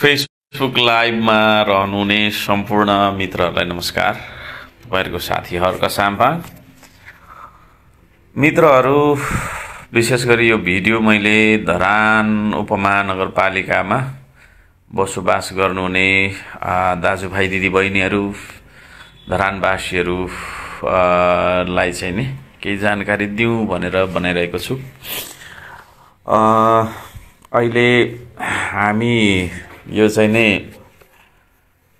Facebook लाइभमा रहनुहुने सम्पूर्ण मित्रहरूलाई नमस्कार तपाईँहरूको साथी हर्क साम्पा मित्रहरू विशेष गरी यो भिडियो मैले धरान उपमहानगरपालिकामा बसोबास गर्नुहुने दाजुभाइ दिदीबहिनीहरू धरानवासीहरू लाई चाहिँ नि केही जानकारी दिउँ भनेर बनाइरहेको छु अहिले हामी यो चाहिँ नि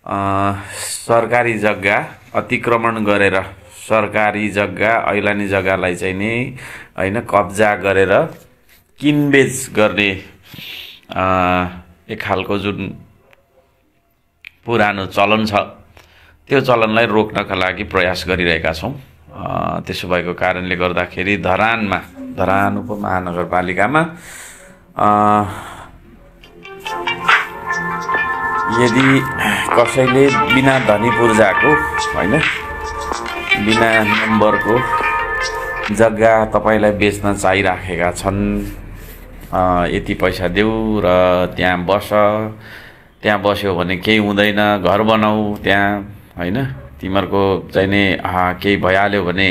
सरकारी जग्गा अतिक्रमण गरेर सरकारी जग्गा ऐलानी जग्गालाई चाहिँ नि होइन कब्जा गरेर किनबेच गर्ने एक खालको जुन पुरानो चलन छ त्यो चलनलाई रोक्नका लागि प्रयास गरिरहेका छौँ त्यसो भएको कारणले गर्दाखेरि धरानमा धरान उपमहानगरपालिकामा यदि कसैले बिना धनी पूर्जाको होइन बिना नम्बरको जग्गा तपाईँलाई बेच्न चाहिराखेका छन् यति पैसा देऊ र त्यहाँ बस त्यहाँ बस्यो भने केही हुँदैन घर बनाऊ त्यहाँ होइन तिमीहरूको चाहिँ नि केही भइहाल्यो भने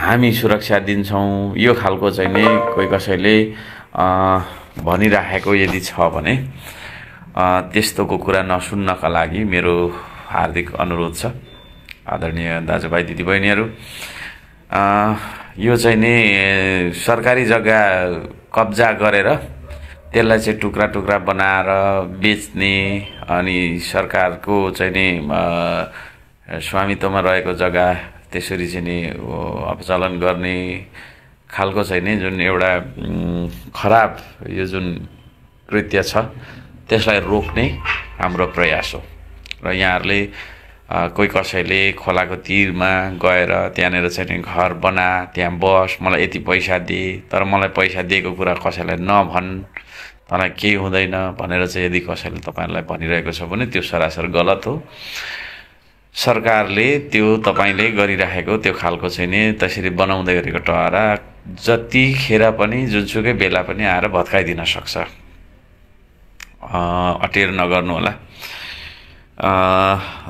हामी सुरक्षा दिन्छौँ यो खालको चाहिँ नि कोही कसैले भनिराखेको यदि छ भने त्यस्तोको कुरा नसुन्नका लागि मेरो हार्दिक अनुरोध छ आदरणीय दाजुभाइ दिदीबहिनीहरू यो चाहिँ नि सरकारी जग्गा कब्जा गरेर त्यसलाई चाहिँ टुक्रा टुक्रा बनाएर बेच्ने अनि सरकारको चाहिँ नि स्वामित्वमा रहेको जग्गा त्यसरी चाहिँ नि अपचलन गर्ने खालको चाहिँ नि जुन एउटा खराब यो जुन कृत्य छ त्यसलाई रोक्ने हाम्रो प्रयास हो र यहाँहरूले कोही कसैले खोलाको तिरमा गएर त्यहाँनिर चाहिँ घर बना त्यहाँ बस मलाई यति पैसा दिए तर मलाई पैसा दिएको कुरा कसैलाई नभन् तँलाई केही हुँदैन भनेर चाहिँ यदि कसैले तपाईँहरूलाई भनिरहेको छ भने त्यो सरासर गलत हो सरकारले त्यो तपाईँले गरिराखेको त्यो खालको चाहिँ नि त्यसरी बनाउँदै गरेको टहरा जतिखेर पनि जुनसुकै बेला पनि आएर भत्काइदिन सक्छ अटेर नगर्नुहोला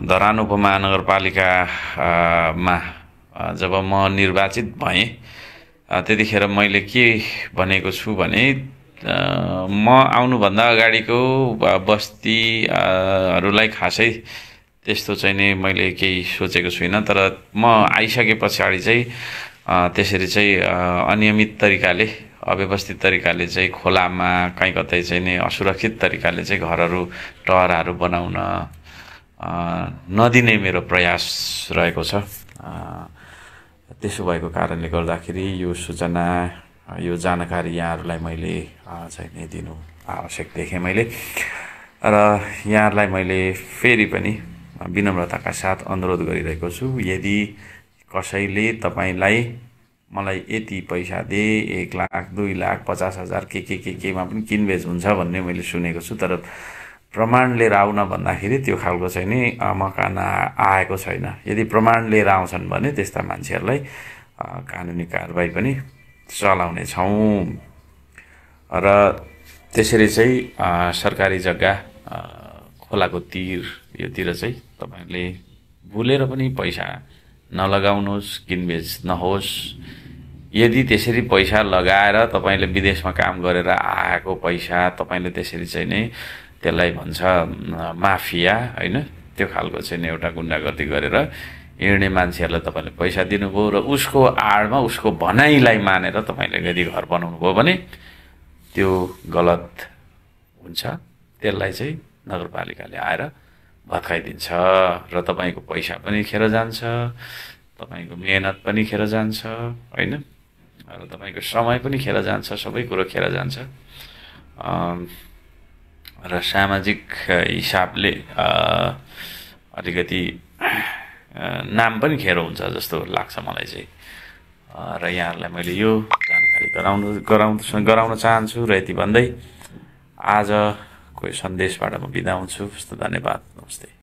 धरान उपमहानगरपालिकामा जब म निर्वाचित भएँ त्यतिखेर मैले के भनेको छु भने म आउनुभन्दा अगाडिको बस्तीहरूलाई खासै त्यस्तो चाहिँ नै मैले केही सोचेको छुइनँ तर म आइसके पछाडि चाहिँ त्यसरी चाहिँ अनियमित तरिकाले अव्यवस्थित तरिकाले चाहिँ खोलामा कहीँ कतै चाहिँ नि असुरक्षित तरिकाले चाहिँ घरहरू टहराहरू बनाउन नदिने मेरो प्रयास रहेको छ त्यसो भएको कारणले गर्दाखेरि यो सूचना यो जानकारी यहाँहरूलाई मैले चाहिँ नै दिनु आवश्यक देखेँ मैले र यहाँहरूलाई मैले फेरि पनि विनम्रताका साथ अनुरोध गरिरहेको छु यदि कसैले तपाईँलाई मलाई यति पैसा दे एक लाख दुई लाख पचास हजार के के के केमा पनि किनबेच हुन्छ भन्ने मैले सुनेको छु तर प्रमाण लिएर आउन भन्दाखेरि त्यो खालको चाहिँ नि मकान आएको छैन यदि प्रमाण लिएर आउँछन् भने त्यस्ता मान्छेहरूलाई कानुनी कारवाही पनि चलाउनेछौँ र त्यसरी चाहिँ सरकारी जग्गा खोलाको तिर योतिर चाहिँ तपाईँहरूले भुलेर पनि पैसा नलगाउनुहोस् किनबेच नहोस् यदि त्यसरी पैसा लगाएर तपाईँले विदेशमा काम गरेर आएको पैसा तपाईँले त्यसरी चाहिँ नै त्यसलाई भन्छ माफिया होइन त्यो खालको चाहिँ एउटा गुन्डागर्दी गरेर हिँड्ने मान्छेहरूलाई तपाईँले पैसा दिनुभयो र उसको आडमा उसको भनाइलाई मानेर तपाईँले यदि घर बनाउनु भयो भने त्यो गलत हुन्छ त्यसलाई चाहिँ नगरपालिकाले आएर भत्काइदिन्छ र तपाईँको पैसा पनि खेर जान्छ तपाईँको मेहनत पनि खेर जान्छ होइन अब तपाईँको समय पनि खेर जान्छ सबै कुरो खेर जान्छ र सामाजिक हिसाबले अलिकति नाम पनि खेर हुन्छ जस्तो लाग्छ मलाई चाहिँ र यहाँहरूलाई मैले यो जानकारी गराउनु गराउनु गराउन चाहन्छु र यति भन्दै आजको सन्देशबाट म बिदा हुन्छु धन्यवाद नमस्ते